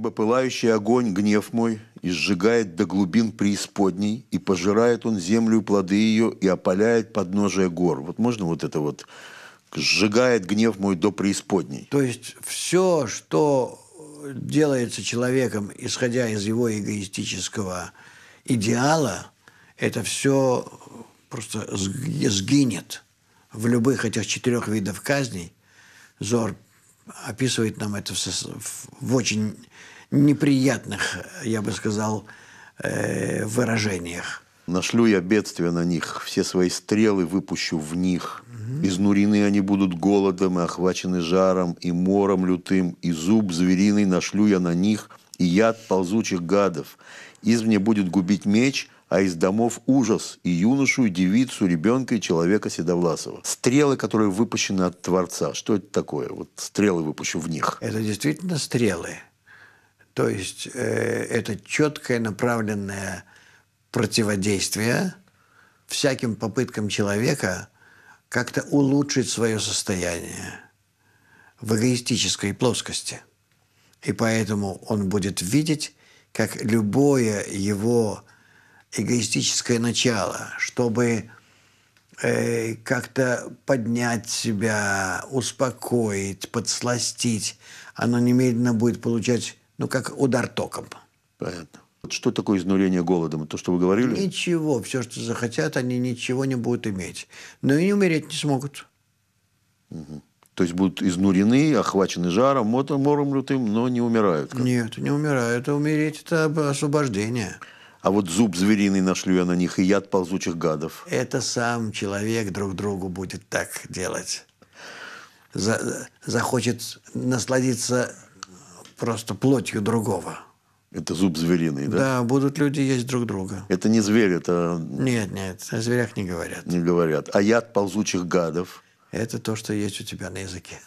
Ибо пылающий огонь гнев мой изжигает до глубин преисподней, и пожирает он землю плоды ее, и опаляет подножие гор. Вот можно вот это вот сжигает гнев мой до преисподней. То есть все, что делается человеком, исходя из его эгоистического идеала, это все просто сгинет в любых этих четырех видах казней. Зор описывает нам это в, в очень неприятных, я бы сказал, э, выражениях. Нашлю я бедствия на них, все свои стрелы выпущу в них. Угу. Изнурены они будут голодом и охвачены жаром и мором лютым, и зуб звериный нашлю я на них, и яд ползучих гадов. Из мне будет губить меч, а из домов ужас, и юношу, и девицу, ребенка, и человека Седовласова. Стрелы, которые выпущены от Творца. Что это такое? Вот стрелы выпущу в них. Это действительно стрелы. То есть э, это четкое направленное противодействие всяким попыткам человека как-то улучшить свое состояние в эгоистической плоскости. И поэтому он будет видеть, как любое его эгоистическое начало, чтобы э, как-то поднять себя, успокоить, подсластить, оно немедленно будет получать ну, как удар током. Понятно. Что такое изнурение голодом? То, что вы говорили? Ничего. Все, что захотят, они ничего не будут иметь. Но и не умереть не смогут. Угу. То есть будут изнурены, охвачены жаром, мотом, мором лютым, но не умирают. Как? Нет, не умирают. А умереть – это освобождение. А вот зуб звериный нашлю я на них, и яд ползучих гадов. Это сам человек друг другу будет так делать. За, захочет насладиться просто плотью другого. Это зуб звериный, да? Да, будут люди есть друг друга. Это не зверь, это... Нет, нет, о зверях не говорят. Не говорят. А яд ползучих гадов? Это то, что есть у тебя на языке.